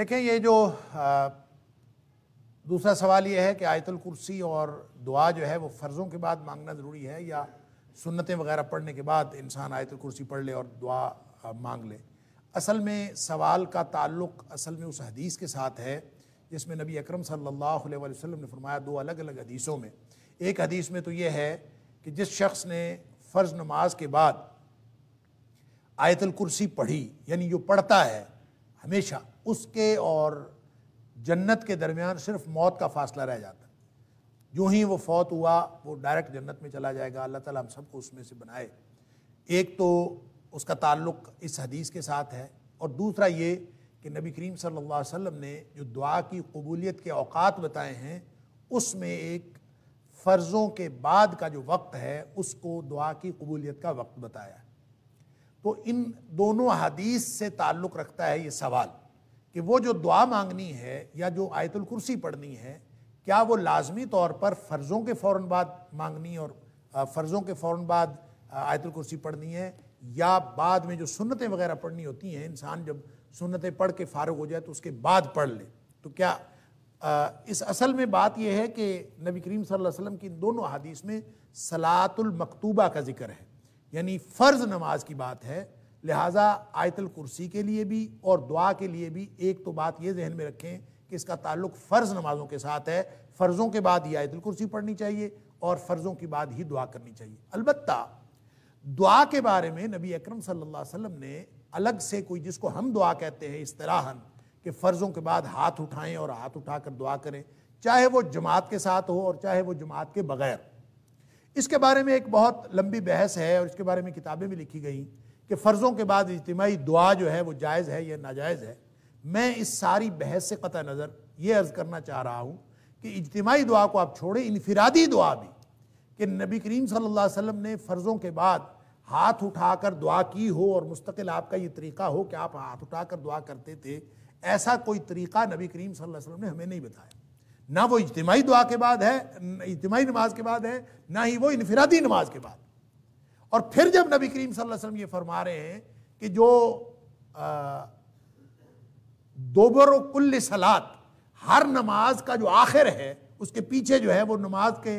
देखें ये जो आ, दूसरा सवाल ये है कि आयतल कुर्सी और दुआ जो है वो फ़र्ज़ों के बाद मांगना ज़रूरी है या सुन्नतें वगैरह पढ़ने के बाद इंसान आयतल कुर्सी पढ़ ले और दुआ मांग ले असल में सवाल का ताल्लुक असल में उस हदीस के साथ है जिसमें नबी अकरम सल्लल्लाहु अलैहि वसल्लम ने फरमाया दो अलग अलग हदीसों में एक हदीस में तो ये है कि जिस शख्स ने फ़र्ज़ नमाज के बाद आयतल कुर्सी पढ़ी यानी जो पढ़ता है हमेशा उसके और जन्नत के दरमियान सिर्फ मौत का फासला रह जाता है जो ही वो फौत हुआ वो डायरेक्ट जन्नत में चला जाएगा अल्लाह ताला हम सबको उसमें से बनाए एक तो उसका ताल्लुक इस हदीस के साथ है और दूसरा ये कि नबी करीम सल्लल्लाहु अलैहि वसल्लम ने जो दुआ की कबूलियत के अवकात बताए हैं उसमें एक फ़र्ज़ों के बाद का जो वक्त है उसको दुआ की कबूलियत का वक्त बताया है तो इन दोनों हदीस से ताल्लुक़ रखता है ये सवाल कि वो जो दुआ मांगनी है या जो आयतुल कुर्सी पढ़नी है क्या वो लाजमी तौर पर फ़र्ज़ों के फ़ौर बाद मांगनी और फ़र्ज़ों के फ़ौर बाद आयतुल कुर्सी पढ़नी है या बाद में जो सुन्नतें वगैरह पढ़नी होती हैं इंसान जब सुन्नतें पढ़ के फारग हो जाए तो उसके बाद पढ़ ले तो क्या आ, इस असल में बात यह है कि नबी करीम सल्लल्लाहु अलैहि वसल्लम की दोनों हदीस में सलातुल मकतूबा का जिक्र है यानी फ़र्ज नमाज की बात है लिहाजा आयतल कुर्सी के लिए भी और दुआ के लिए भी एक तो बात ये जहन में रखें कि इसका ताल्लुक फ़र्ज़ नमाजों के साथ है फ़र्ज़ों के बाद ही आयतल कुर्सी पढ़नी चाहिए और फ़र्ज़ों के बाद ही दुआ करनी चाहिए अलबत् दुआ के बारे में नबी अक्रम सल्लल्लाहु ने अलग से कोई जिसको हम दुआ कहते हैं इस तरह कि फ़र्ज़ों के बाद हाथ उठाएं और हाथ उठाकर दुआ करें चाहे वो जमात के साथ हो और चाहे वो जमात के बग़ैर इसके बारे में एक बहुत लंबी बहस है और इसके बारे में किताबें भी लिखी गई कि फ़र्ज़ों के बाद इज्तमाही दुआ जो है वो जायज़ है या नाजायज़ है मैं इस सारी बहस से कत नज़र ये अर्ज़ करना चाह रहा हूँ कि इजतमाही दुआ को आप छोड़ें इनफरादी दुआ भी कि नबी करीम सल्लल्लाहु अलैहि वसल्लम ने फ़र्ज़ों के बाद हाथ उठाकर दुआ की हो और मुस्तकिल आपका ये तरीक़ा हो कि आप हाथ उठाकर दुआ करते थे ऐसा कोई तरीक़ा नबी करीम सल्लल्लाहु अलैहि वसल्लम ने हमें नहीं बताया ना वो इजमाही दुआ के बाद है इजमाही नमाज के बाद है ना ही वो इनफरादी नमाज के बाद और फिर जब नबी करीम सल्लल्लाहु अलैहि वसल्लम ये फरमा रहे हैं कि जो दोबर कुल सलात हर नमाज का जो आखिर है उसके पीछे जो है वो नमाज के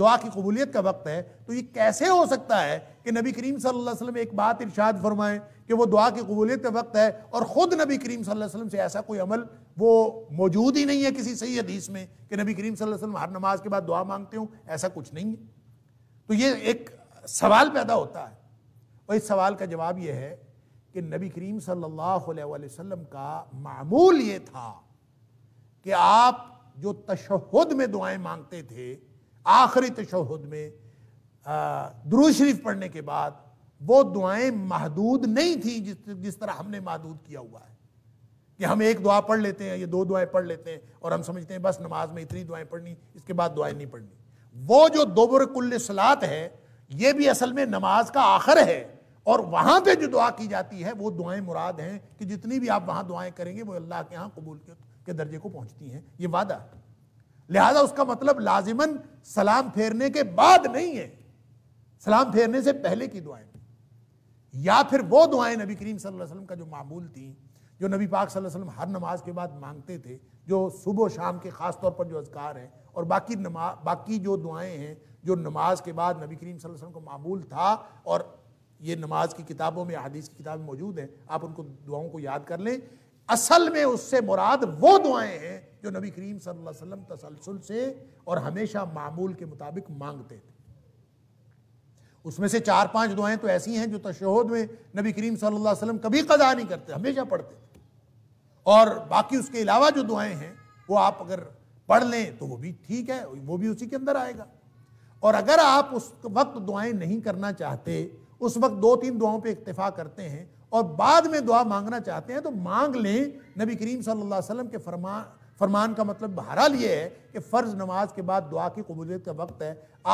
दुआ की कबूलियत का वक्त है तो ये कैसे हो सकता है कि नबी करीम सल्लल्लाहु अलैहि वसल्लम एक बात इरशाद फरमाएं कि वो दुआ की कबूलियत का वक्त है और ख़ुद नबी करीम सल्लल्लाहु अलैहि वसल्लम से ऐसा कोई अमल वो मौजूद ही नहीं है किसी सही हदीस में कि नबी करीम सल्लल्लाहु अलैहि वसल्लम हर नमाज के बाद दुआ मांगते हो ऐसा कुछ नहीं है तो ये एक सवाल पैदा होता है और इस सवाल का जवाब ये है कि नबी करीम सल्लल्लाहु अलैहि वसल्लम का मामूल ये था कि आप जो तशहद में दुआएं मांगते थे आखिरी तशहद में दरू शरीफ पढ़ने के बाद वो दुआएं महदूद नहीं थी जिस जिस तरह हमने महदूद किया हुआ है कि हम एक दुआ पढ़ लेते हैं ये दो दुआएं पढ़ लेते हैं और हम समझते हैं बस नमाज में इतनी दुआएं पढ़नी इसके बाद दुआएं नहीं पढ़नी वो जो दोबर सलात है ये भी असल में नमाज का आखिर है और वहां पे जो दुआ की जाती है वो दुआएं मुराद हैं कि जितनी भी आप वहां दुआएं करेंगे वो अल्लाह के यहाँ कबूल के दर्जे को पहुंचती हैं ये वादा लिहाजा उसका मतलब लाजिमन सलाम फेरने के बाद नहीं है सलाम फेरने से पहले की दुआएं या फिर वो दुआएं नबी करीम सल्लल्लाहु अलैहि वसल्लम का जो मामूल थी जो नबी पाक सल्लल्लाहु अलैहि वसल्लम हर नमाज के बाद मांगते थे जो सुबह शाम के ख़ास तौर पर जो अजकार हैं और बाकी नमा बाकी जो दुआएं हैं जो नमाज के बाद नबी करीम सल्लल्लाहु अलैहि वसल्लम को मामूल था और ये नमाज की किताबों में हदीस की किताब मौजूद हैं आप उनको दुआओं को याद कर लें असल में उससे मुराद वो दुआएँ हैं जो नबी करीम सल्लल्लाहु अलैहि वसल्लम तसलसल से और हमेशा मामूल के मुताबिक मांगते थे उसमें से चार पांच दुआएं तो ऐसी हैं जो तशहद में नबी करीम सल्लल्लाहु अलैहि वसल्लम कभी कदा नहीं करते हमेशा पढ़ते थे और बाकी उसके अलावा जो दुआएं हैं वो आप अगर पढ़ लें तो वो भी ठीक है वो भी उसी के अंदर आएगा और अगर आप उस वक्त दुआएं नहीं करना चाहते उस वक्त दो तीन दुआओं पे इक्तफा करते हैं और बाद में दुआ मांगना चाहते हैं तो मांग लें नबी करीम सल्लल्लाहु अलैहि वसल्लम के फरमान फरमान का मतलब बहरहाल ये है कि फ़र्ज़ नमाज के बाद दुआ की कबूलियत का वक्त है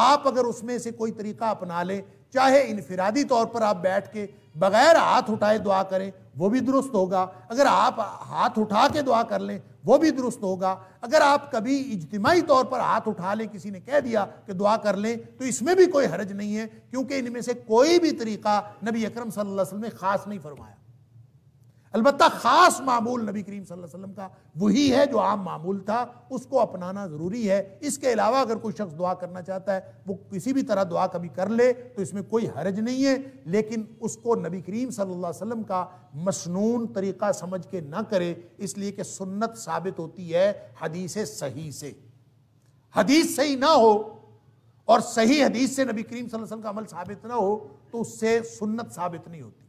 आप अगर उसमें से कोई तरीका अपना लें चाहे इनफरादी तौर पर आप बैठ के बगैर हाथ उठाए दुआ करें वो भी दुरुस्त होगा अगर आप हाथ उठा के दुआ कर लें वो भी दुरुस्त होगा अगर आप कभी इजतमाही तौर पर हाथ उठा लें किसी ने कह दिया कि दुआ कर लें तो इसमें भी कोई हरज नहीं है क्योंकि इनमें से कोई भी तरीका नबी अक्रम सल्लल्लाहु अलैहि वसल्लम ने ख़ास नहीं फरमाया अलबत् ख़ास मामूल नबी करीम वसल्लम का वही है जो आम मामूल था उसको अपनाना ज़रूरी है इसके अलावा अगर कोई शख्स दुआ करना चाहता है वो किसी भी तरह दुआ कभी कर ले तो इसमें कोई हरज नहीं है लेकिन उसको नबी करीम सल्लल्लाहु अलैहि वसल्लम का मसनून तरीक़ा समझ के ना करे इसलिए कि सुन्नत साबित होती है हदीस सही से हदीस सही ना हो और सही हदीस से नबी करीम वसल्लम का अमल साबित ना हो तो उससे सुन्नत साबित नहीं होती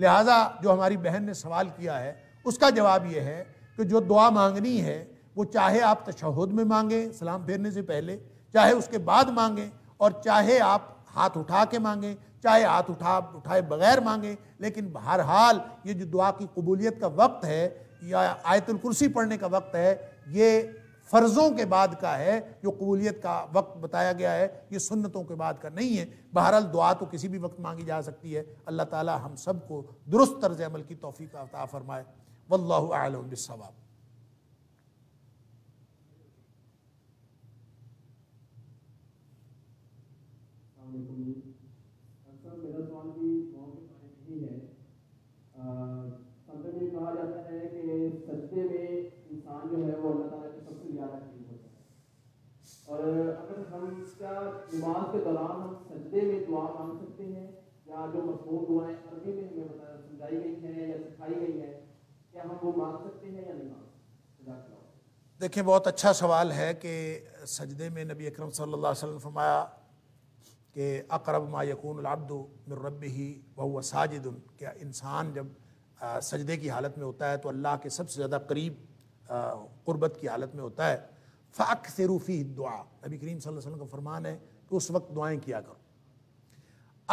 लिहाजा जो हमारी बहन ने सवाल किया है उसका जवाब यह है कि जो दुआ मांगनी है वो चाहे आप तशहद में मांगें सलाम फेरने से पहले चाहे उसके बाद मांगें और चाहे आप हाथ उठा के मांगें चाहे हाथ उठा उठाए बगैर मांगें लेकिन बहरहाल ये जो दुआ की कबूलियत का वक्त है या आयतुल कुर्सी पढ़ने का वक्त है ये फ़र्ज़ों के बाद का है जो कबूलियत का वक्त बताया गया है ये सुन्नतों के बाद का नहीं है बहरहाल दुआ तो किसी भी वक्त मांगी जा सकती है अल्लाह ताला हम सब को दुरुस्त तर्ज अमल की तोफ़ी का अता फ़रमाए वल्लम Thank you. गई है क्या हम वो मांग सकते हैं या नहीं मांग सकते देखिए बहुत अच्छा सवाल है कि सजदे में नबी अकरम सल्लल्लाहु अलैहि वसल्लम फरमाया कि अकरब मा यकून अब्दू मिर रब ही वह साजिद क्या इंसान जब सजदे की हालत में होता है तो अल्लाह के सबसे ज़्यादा करीब क़ुरबत की हालत में होता है फ़ाक से रूफ़ी दुआ नबी करीम वसल्लम का फरमान है कि उस वक्त दुआएं किया करो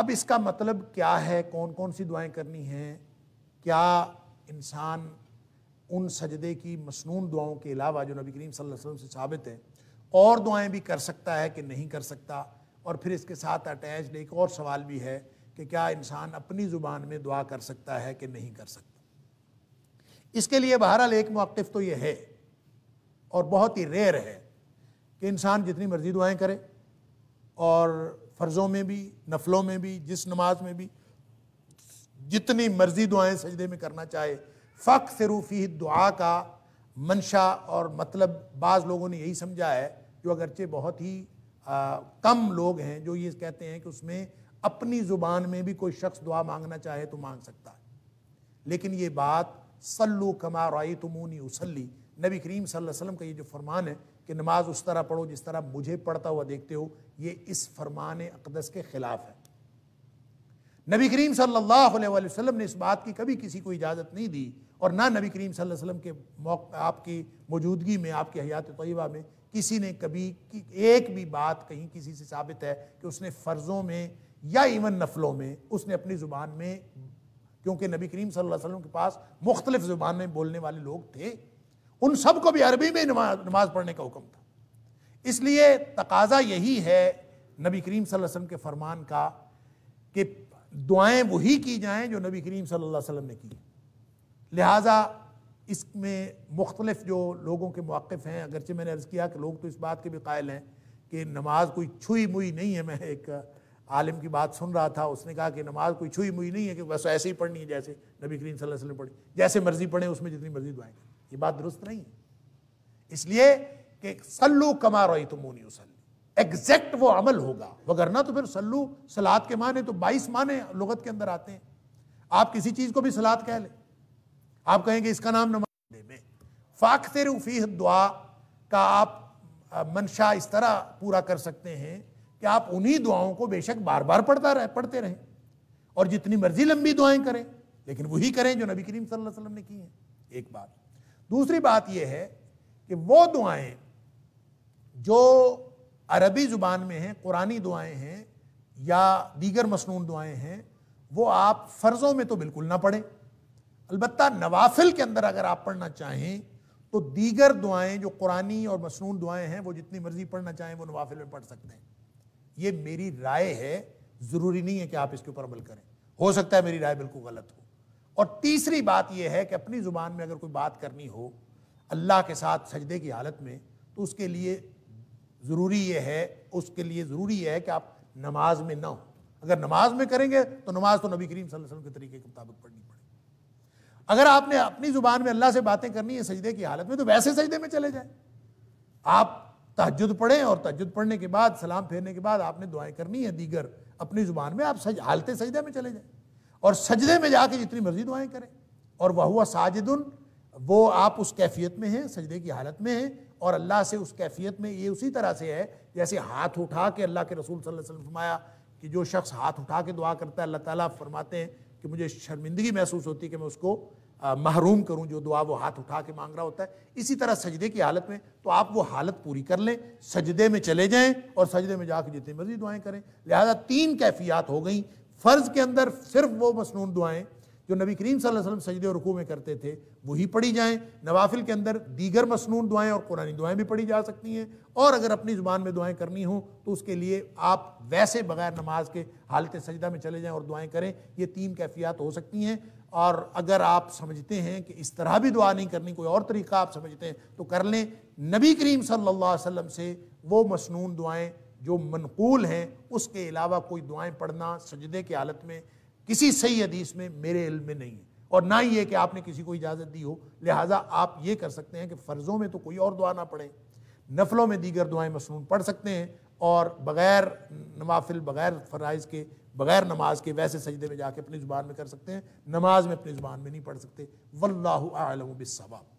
अब इसका मतलब क्या है कौन कौन सी दुआएं करनी हैं क्या इंसान उन सजदे की मसनून दुआओं के अलावा जो नबी करीम वसल्लम से साबित है और दुआएं भी कर सकता है कि नहीं कर सकता और फिर इसके साथ अटैच एक और सवाल भी है कि क्या इंसान अपनी ज़ुबान में दुआ कर सकता है कि नहीं कर सकता इसके लिए बहरहाल एक मौक़ तो ये है और बहुत ही रेयर है कि इंसान जितनी मर्ज़ी दुआएँ करे और फ़र्ज़ों में भी नफलों में भी जिस नमाज में भी जितनी मर्जी दुआएं सजदे में करना चाहे फ़क रूफ़ी दुआ का मंशा और मतलब बाज़ लोगों ने यही समझा है जो अगरचे बहुत ही आ, कम लोग हैं जो ये कहते हैं कि उसमें अपनी ज़ुबान में भी कोई शख्स दुआ मांगना चाहे तो मांग सकता है लेकिन ये बात सल्लु कमा रई तुमूनी उसली नबी करीम वसल्लम का ये जो फरमान है कि नमाज उस तरह पढ़ो जिस तरह मुझे पढ़ता हुआ देखते हो ये इस फरमान अकदस के ख़िलाफ़ है नबी करीम सल्लल्लाहु अलैहि वसल्लम ने इस बात की कभी किसी को इजाज़त नहीं दी और ना नबी करीम सल्लल्लाहु अलैहि वसल्लम के मौके आपकी मौजूदगी में आपके हयात तयबा में किसी ने कभी कि एक भी बात कहीं किसी से साबित है कि उसने फ़र्ज़ों में या इवन नफलों में उसने अपनी ज़ुबान में क्योंकि नबी करीम सल्लल्लाहु अलैहि वसल्लम के पास मुख्तलिफ ज़ुबान में बोलने वाले लोग थे उन सब को भी अरबी में नमाज नमाज पढ़ने का हुक्म था इसलिए तकाजा यही है नबी करीम सल्लल्लाहु अलैहि वसल्लम के फरमान का कि दुआएं वही की जाएं जो नबी करीम सल्लल्लाहु अलैहि वसल्लम ने की लिहाजा इसमें मुख्तलिफ जो लोगों के मौक़ हैं अगरचे मैंने अर्ज़ किया कि लोग तो इस बात के भी कायल हैं कि नमाज कोई छुई मुई नहीं है मैं एक आलिम की बात सुन रहा था उसने कहा कि नमाज कोई छुई मुई नहीं है कि बस ऐसे ही पढ़नी है जैसे नबी करीम सल्लल्लाहु अलैहि वसल्लम पढ़ी जैसे मर्ज़ी पढ़े उसमें जितनी मर्ज़ी दुआएं ये बात दुरुस्त नहीं है इसलिए कि सल्लू कमा रोई मोनी उसल एग्जैक्ट वो अमल होगा वगरना तो फिर सल्लू सलाद के माने तो 22 माने लगत के अंदर आते हैं आप किसी चीज को भी सलाद कह लें आप कहेंगे इसका नाम नमाज में फाखते रूफी दुआ का आप मंशा इस तरह पूरा कर सकते हैं कि आप उन्हीं दुआओं को बेशक बार बार पढ़ता रहे पढ़ते रहें और जितनी मर्जी लंबी दुआएं करें लेकिन वही करें जो नबी करीम सल्लल्लाहु अलैहि वसल्लम ने की हैं एक बात दूसरी बात यह है कि वो दुआएं जो अरबी ज़ुबान में हैं कुरानी दुआएं हैं या दीगर मसनून दुआएं हैं वो आप फ़र्ज़ों में तो बिल्कुल ना पढ़ें अलबत् नवाफिल के अंदर अगर आप पढ़ना चाहें तो दीगर दुआएं जो कुरानी और मसनून दुआएं हैं वो जितनी मर्ज़ी पढ़ना चाहें वो नवाफिल में पढ़ सकते हैं ये मेरी राय है ज़रूरी नहीं है कि आप इसके ऊपर अमल करें हो सकता है मेरी राय बिल्कुल गलत हो और तीसरी बात यह है कि अपनी ज़ुबान में अगर कोई बात करनी हो अल्लाह के साथ सजदे की हालत में तो उसके लिए ज़रूरी ये है उसके लिए ज़रूरी है कि आप नमाज में ना हो अगर नमाज में करेंगे तो नमाज तो नबी करीम वसल्लम के तरीके के मुताबिक पढ़नी पड़ेगी अगर आपने अपनी ज़ुबान में अल्लाह से बातें करनी है सजदे की हालत में तो वैसे सजदे में चले जाए आप तहजद पढ़ें और तहजद पढ़ने के बाद सलाम फेरने के बाद आपने दुआएं करनी है दीगर अपनी ज़ुबान में आप सज हालते सजदे में चले जाए और सजदे में जाके जितनी मर्जी दुआएं करें और वह हुआ साजिदन वो आप उस कैफियत में हैं सजदे की हालत में हैं और अल्लाह से उस कैफियत में ये उसी तरह से है जैसे हाथ उठा के अल्लाह के रसूल सल्लल्लाहु अलैहि वसल्लम फरमाया कि जो शख्स हाथ उठा के दुआ करता है अल्लाह ताला फरमाते हैं कि मुझे शर्मिंदगी महसूस होती है कि मैं उसको महरूम करूं जो दुआ वो हाथ उठा के मांग रहा होता है इसी तरह सजदे की हालत में तो आप वो हालत पूरी कर लें सजदे में चले जाएँ और सजदे में जाकर जितनी मर्जी दुआएँ करें लिहाजा तीन कैफियात हो गई फ़र्ज़ के अंदर सिर्फ वो मसनून दुआएँ जो नबी करीम वसल्लम सजदे और रुकू में करते थे वही पढ़ी जाएँ नवाफिल के अंदर दीगर मसनून दुआएँ और कुरानी दुआएँ भी पढ़ी जा सकती हैं और अगर अपनी ज़ुबान में दुआएँ करनी हो तो उसके लिए आप वैसे बगैर नमाज के हालत सजदा में चले जाएँ और दुआएँ करें ये तीन कैफियात हो सकती हैं और अगर आप समझते हैं कि इस तरह भी दुआ नहीं करनी कोई और तरीका आप समझते हैं तो कर लें नबी करीम सल्लल्लाहु अलैहि वसल्लम से वो मसनून दुआएँ जो मनकूल हैं उसके अलावा कोई दुआएँ पढ़ना सजदे की हालत में किसी सही हदीस में मेरे इल्म में नहीं है और ना ही है कि आपने किसी को इजाज़त दी हो लिहाजा आप ये कर सकते हैं कि फ़र्ज़ों में तो कोई और दुआ ना पढ़े नफलों में दीगर दुआएं मसनून पढ़ सकते हैं और बग़ैर नवाफिल बग़ैर फ़राइज़ के बग़ैर नमाज के वैसे सजदे में जाके अपनी ज़ुबान में कर सकते हैं नमाज में अपनी ज़ुबान में नहीं पढ़ सकते वल्लाम बिसवाब